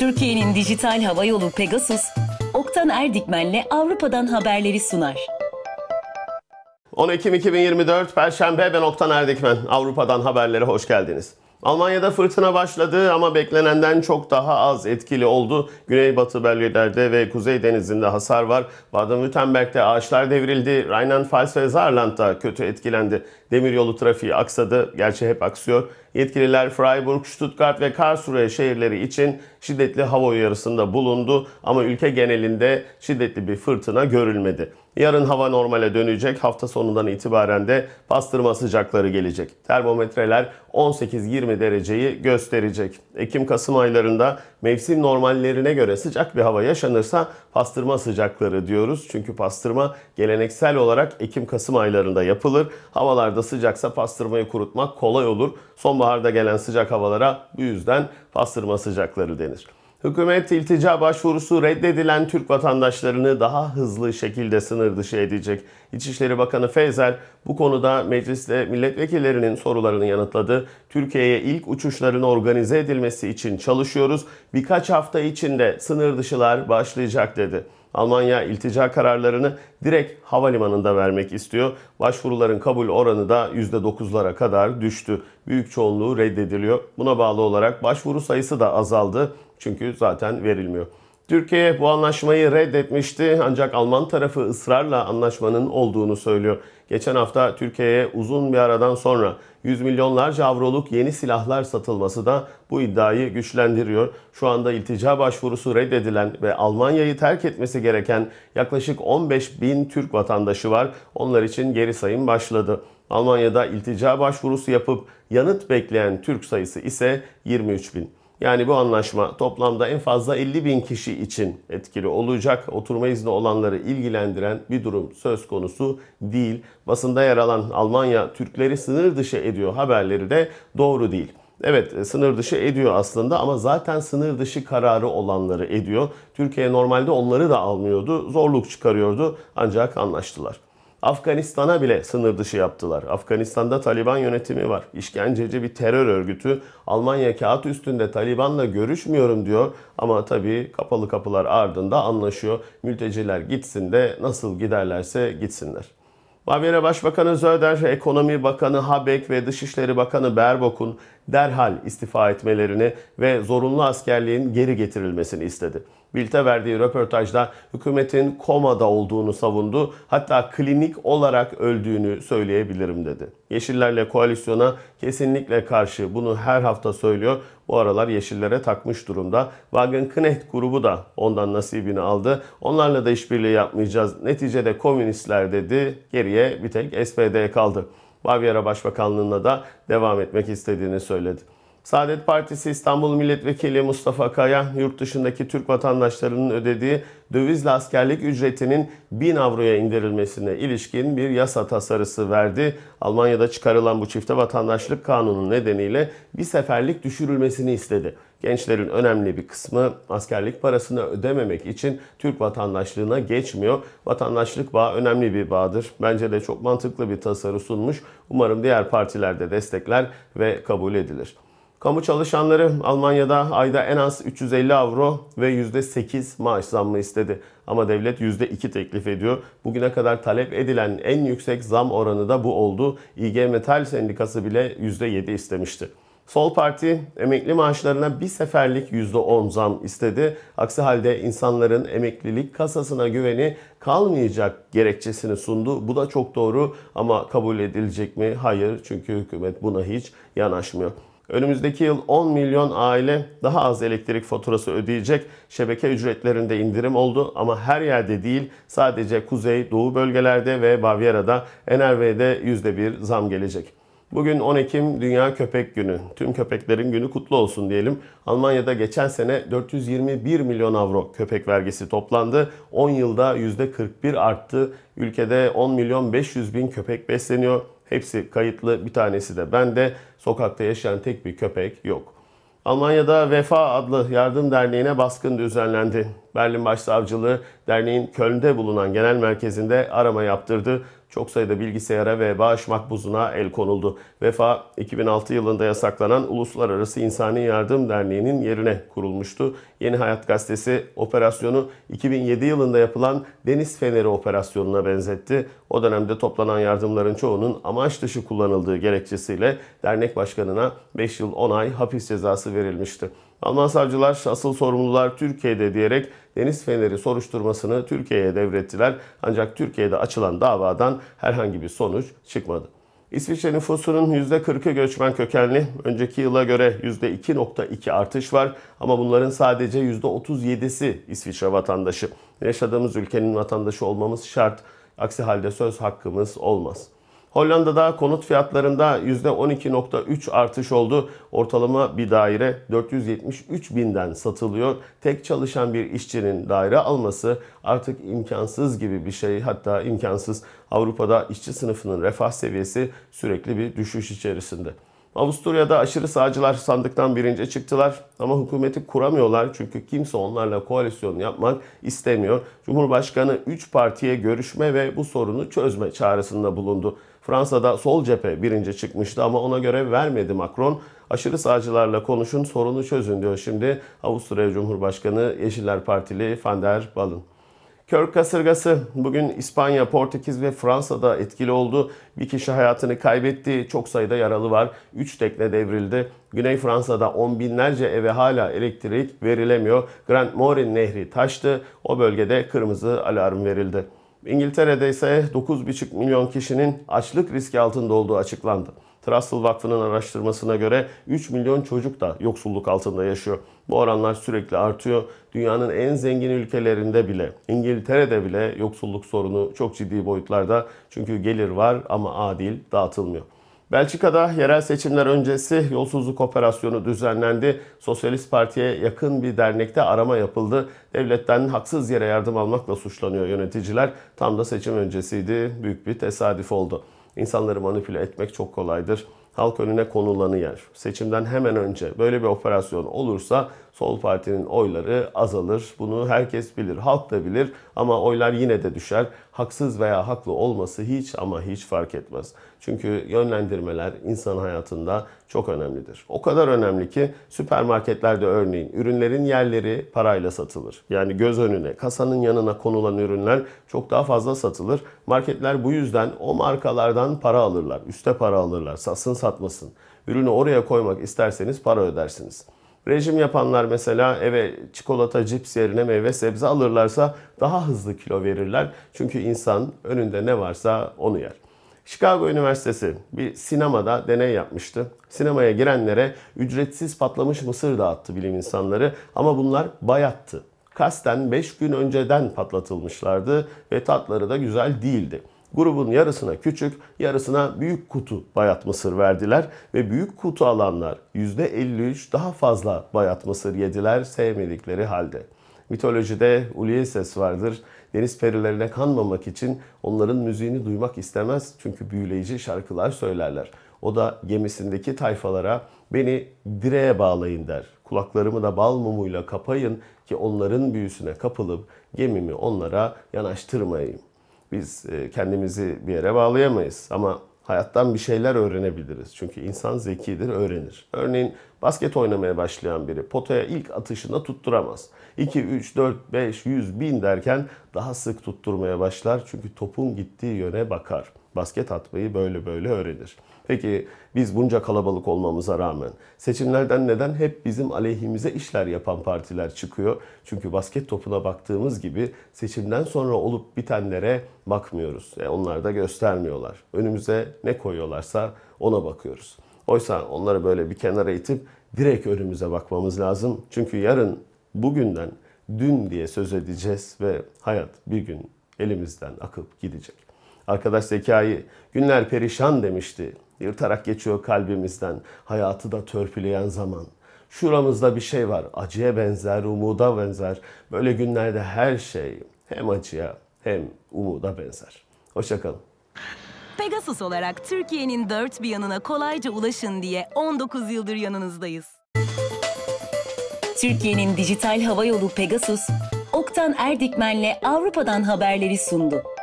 Türkiye'nin dijital hava yolu Pegasus, Oktan Erdikmen'le Avrupa'dan haberleri sunar. 10 Ekim 2024 Perşembe ben Oktan Erdikmen. Avrupa'dan haberlere hoş geldiniz. Almanya'da fırtına başladı ama beklenenden çok daha az etkili oldu. Güneybatı bölgelerde ve Kuzey Denizi'nde hasar var. Baden-Württemberg'de ağaçlar devrildi. Rheinland-Pfalz ve Saarland'da kötü etkilendi. Demiryolu trafiği aksadı. Gerçi hep aksıyor. Yetkililer Freiburg, Stuttgart ve Karlsruhe şehirleri için şiddetli hava uyarısında bulundu ama ülke genelinde şiddetli bir fırtına görülmedi. Yarın hava normale dönecek. Hafta sonundan itibaren de pastırma sıcakları gelecek. Termometreler 18-20 dereceyi gösterecek. Ekim-Kasım aylarında mevsim normallerine göre sıcak bir hava yaşanırsa pastırma sıcakları diyoruz. Çünkü pastırma geleneksel olarak Ekim-Kasım aylarında yapılır. Havalarda sıcaksa pastırmayı kurutmak kolay olur. Sonbaharda gelen sıcak havalara bu yüzden pastırma sıcakları denir. Hükümet iltica başvurusu reddedilen Türk vatandaşlarını daha hızlı şekilde sınır dışı edecek. İçişleri Bakanı Feyzel bu konuda mecliste milletvekillerinin sorularını yanıtladı. Türkiye'ye ilk uçuşların organize edilmesi için çalışıyoruz. Birkaç hafta içinde sınır dışılar başlayacak dedi. Almanya iltica kararlarını direkt havalimanında vermek istiyor. Başvuruların kabul oranı da %9'lara kadar düştü. Büyük çoğunluğu reddediliyor. Buna bağlı olarak başvuru sayısı da azaldı. Çünkü zaten verilmiyor. Türkiye bu anlaşmayı reddetmişti ancak Alman tarafı ısrarla anlaşmanın olduğunu söylüyor. Geçen hafta Türkiye'ye uzun bir aradan sonra 100 milyonlarca avroluk yeni silahlar satılması da bu iddiayı güçlendiriyor. Şu anda iltica başvurusu reddedilen ve Almanya'yı terk etmesi gereken yaklaşık 15 bin Türk vatandaşı var. Onlar için geri sayım başladı. Almanya'da iltica başvurusu yapıp yanıt bekleyen Türk sayısı ise 23 bin. Yani bu anlaşma toplamda en fazla 50 bin kişi için etkili olacak. Oturma izni olanları ilgilendiren bir durum söz konusu değil. Basında yer alan Almanya Türkleri sınır dışı ediyor haberleri de doğru değil. Evet e, sınır dışı ediyor aslında ama zaten sınır dışı kararı olanları ediyor. Türkiye normalde onları da almıyordu. Zorluk çıkarıyordu ancak anlaştılar. Afganistan'a bile sınır dışı yaptılar. Afganistan'da Taliban yönetimi var. İşkenceci bir terör örgütü. Almanya kağıt üstünde Taliban'la görüşmüyorum diyor. Ama tabii kapalı kapılar ardında anlaşıyor. Mülteciler gitsin de nasıl giderlerse gitsinler. Bavyera Başbakanı Söder, Ekonomi Bakanı Habeck ve Dışişleri Bakanı Berbok'un derhal istifa etmelerini ve zorunlu askerliğin geri getirilmesini istedi. Bilt'e verdiği röportajda hükümetin komada olduğunu savundu. Hatta klinik olarak öldüğünü söyleyebilirim dedi. Yeşillerle koalisyona kesinlikle karşı bunu her hafta söylüyor. Bu aralar Yeşillere takmış durumda. Wagenknecht grubu da ondan nasibini aldı. Onlarla da işbirliği yapmayacağız. Neticede komünistler dedi. Geriye bir tek SPD kaldı. Bavyera Başbakanlığına da devam etmek istediğini söyledi. Saadet Partisi İstanbul Milletvekili Mustafa Kaya, yurt dışındaki Türk vatandaşlarının ödediği dövizle askerlik ücretinin 1000 avroya indirilmesine ilişkin bir yasa tasarısı verdi. Almanya'da çıkarılan bu çifte vatandaşlık kanunu nedeniyle bir seferlik düşürülmesini istedi. Gençlerin önemli bir kısmı askerlik parasını ödememek için Türk vatandaşlığına geçmiyor. Vatandaşlık bağı önemli bir bağdır. Bence de çok mantıklı bir tasarı sunmuş. Umarım diğer partilerde destekler ve kabul edilir. Kamu çalışanları Almanya'da ayda en az 350 avro ve %8 maaş zammı istedi. Ama devlet %2 teklif ediyor. Bugüne kadar talep edilen en yüksek zam oranı da bu oldu. IG Metal Sendikası bile %7 istemişti. Sol Parti emekli maaşlarına bir seferlik %10 zam istedi. Aksi halde insanların emeklilik kasasına güveni kalmayacak gerekçesini sundu. Bu da çok doğru ama kabul edilecek mi? Hayır çünkü hükümet buna hiç yanaşmıyor. Önümüzdeki yıl 10 milyon aile daha az elektrik faturası ödeyecek. Şebeke ücretlerinde indirim oldu ama her yerde değil sadece kuzey, doğu bölgelerde ve Bavyera'da NRV'de %1 zam gelecek. Bugün 10 Ekim Dünya Köpek Günü. Tüm köpeklerin günü kutlu olsun diyelim. Almanya'da geçen sene 421 milyon avro köpek vergisi toplandı. 10 yılda %41 arttı. Ülkede 10 milyon 500 bin köpek besleniyor. Hepsi kayıtlı bir tanesi de ben de Sokakta yaşayan tek bir köpek yok. Almanya'da Vefa adlı yardım derneğine baskın düzenlendi. Berlin Başsavcılığı derneğin Köln'de bulunan genel merkezinde arama yaptırdı çok sayıda bilgisayara ve bağışmak buzuna el konuldu. Vefa 2006 yılında yasaklanan Uluslararası İnsani Yardım Derneği'nin yerine kurulmuştu. Yeni Hayat Gazetesi operasyonu 2007 yılında yapılan Deniz Feneri operasyonuna benzetti. O dönemde toplanan yardımların çoğunun amaç dışı kullanıldığı gerekçesiyle dernek başkanına 5 yıl 10 ay hapis cezası verilmişti. Alman savcılar asıl sorumlular Türkiye'de diyerek Deniz Feneri soruşturmasını Türkiye'ye devrettiler. Ancak Türkiye'de açılan davadan herhangi bir sonuç çıkmadı. İsviçre nüfusunun %40'ı göçmen kökenli. Önceki yıla göre %2.2 artış var ama bunların sadece %37'si İsviçre vatandaşı. Yaşadığımız ülkenin vatandaşı olmamız şart. Aksi halde söz hakkımız olmaz.'' Hollanda'da konut fiyatlarında %12.3 artış oldu. Ortalama bir daire 473 binden satılıyor. Tek çalışan bir işçinin daire alması artık imkansız gibi bir şey. Hatta imkansız Avrupa'da işçi sınıfının refah seviyesi sürekli bir düşüş içerisinde. Avusturya'da aşırı sağcılar sandıktan birinci çıktılar ama hükümeti kuramıyorlar çünkü kimse onlarla koalisyon yapmak istemiyor. Cumhurbaşkanı 3 partiye görüşme ve bu sorunu çözme çağrısında bulundu. Fransa'da sol cephe birinci çıkmıştı ama ona görev vermedi Macron. Aşırı sağcılarla konuşun sorunu çözün diyor şimdi Avusturya Cumhurbaşkanı Yeşiller Partili Van der Bellen. Kör kasırgası bugün İspanya, Portekiz ve Fransa'da etkili oldu. Bir kişi hayatını kaybetti. Çok sayıda yaralı var. 3 tekne devrildi. Güney Fransa'da on binlerce eve hala elektrik verilemiyor. Grand Morin Nehri taştı. O bölgede kırmızı alarm verildi. İngiltere'de ise 9,5 milyon kişinin açlık riski altında olduğu açıklandı. Trussell Vakfı'nın araştırmasına göre 3 milyon çocuk da yoksulluk altında yaşıyor. Bu oranlar sürekli artıyor. Dünyanın en zengin ülkelerinde bile, İngiltere'de bile yoksulluk sorunu çok ciddi boyutlarda. Çünkü gelir var ama adil dağıtılmıyor. Belçika'da yerel seçimler öncesi yolsuzluk operasyonu düzenlendi. Sosyalist Parti'ye yakın bir dernekte arama yapıldı. Devletten haksız yere yardım almakla suçlanıyor yöneticiler. Tam da seçim öncesiydi. Büyük bir tesadüf oldu. İnsanları manipüle etmek çok kolaydır. Halk önüne konulanı yer. Seçimden hemen önce böyle bir operasyon olursa Sol partinin oyları azalır. Bunu herkes bilir. Halk da bilir ama oylar yine de düşer. Haksız veya haklı olması hiç ama hiç fark etmez. Çünkü yönlendirmeler insan hayatında çok önemlidir. O kadar önemli ki süpermarketlerde örneğin ürünlerin yerleri parayla satılır. Yani göz önüne, kasanın yanına konulan ürünler çok daha fazla satılır. Marketler bu yüzden o markalardan para alırlar. Üste para alırlar. Satsın satmasın. Ürünü oraya koymak isterseniz para ödersiniz. Rejim yapanlar mesela eve çikolata, cips yerine meyve sebze alırlarsa daha hızlı kilo verirler. Çünkü insan önünde ne varsa onu yer. Chicago Üniversitesi bir sinemada deney yapmıştı. Sinemaya girenlere ücretsiz patlamış mısır dağıttı bilim insanları ama bunlar bayattı. Kasten 5 gün önceden patlatılmışlardı ve tatları da güzel değildi. Grubun yarısına küçük, yarısına büyük kutu bayat mısır verdiler ve büyük kutu alanlar %53 daha fazla bayat mısır yediler sevmedikleri halde. Mitolojide Ulysses vardır. Deniz perilerine kanmamak için onların müziğini duymak istemez çünkü büyüleyici şarkılar söylerler. O da gemisindeki tayfalara beni direğe bağlayın der. Kulaklarımı da bal mumuyla kapayın ki onların büyüsüne kapılıp gemimi onlara yanaştırmayayım. Biz e, kendimizi bir yere bağlayamayız ama hayattan bir şeyler öğrenebiliriz. Çünkü insan zekidir, öğrenir. Örneğin basket oynamaya başlayan biri potaya ilk atışında tutturamaz. 2, 3, 4, 5, 100, 1000 derken daha sık tutturmaya başlar. Çünkü topun gittiği yöne bakar. Basket atmayı böyle böyle öğrenir. Peki biz bunca kalabalık olmamıza rağmen seçimlerden neden hep bizim aleyhimize işler yapan partiler çıkıyor? Çünkü basket topuna baktığımız gibi seçimden sonra olup bitenlere bakmıyoruz. Yani e, onlar da göstermiyorlar. Önümüze ne koyuyorlarsa ona bakıyoruz. Oysa onları böyle bir kenara itip direkt önümüze bakmamız lazım. Çünkü yarın bugünden dün diye söz edeceğiz ve hayat bir gün elimizden akıp gidecek. Arkadaş zekayı günler perişan demişti. Yırtarak geçiyor kalbimizden hayatı da törpüleyen zaman. Şuramızda bir şey var. Acıya benzer, umuda benzer. Böyle günlerde her şey hem acıya hem umuda benzer. Hoşçakalın. Pegasus olarak Türkiye'nin dört bir yanına kolayca ulaşın diye 19 yıldır yanınızdayız. Türkiye'nin dijital hava yolu Pegasus, Oktan Erdikmen'le Avrupa'dan haberleri sundu.